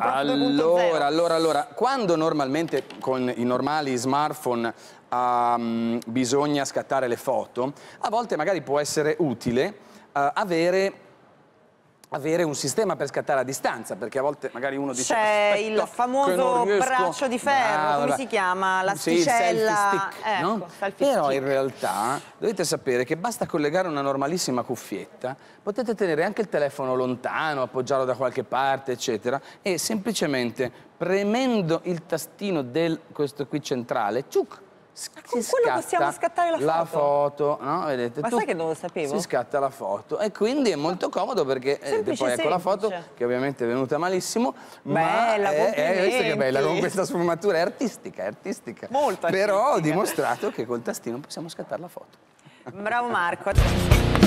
allora, Allora, allora, quando normalmente con i normali smartphone um, bisogna scattare le foto, a volte magari può essere utile uh, avere avere un sistema per scattare a distanza, perché a volte magari uno dice... C'è il famoso braccio di ferro, Brava, ah, come si chiama? L'asticella... Sì, stick, ecco, no? Però in realtà dovete sapere che basta collegare una normalissima cuffietta, potete tenere anche il telefono lontano, appoggiarlo da qualche parte, eccetera, e semplicemente premendo il tastino del questo qui centrale, ciuc, con quello possiamo scattare la foto? La foto, no? Vedete, Ma tu, sai che non lo sapevo? Si scatta la foto e quindi è molto comodo perché eh, semplice, poi ecco la foto che ovviamente è venuta malissimo bella, ma è, è, che è bella con questa sfumatura, è artistica, è artistica. Molto artistica. Però ho dimostrato che col tastino possiamo scattare la foto. Bravo Marco.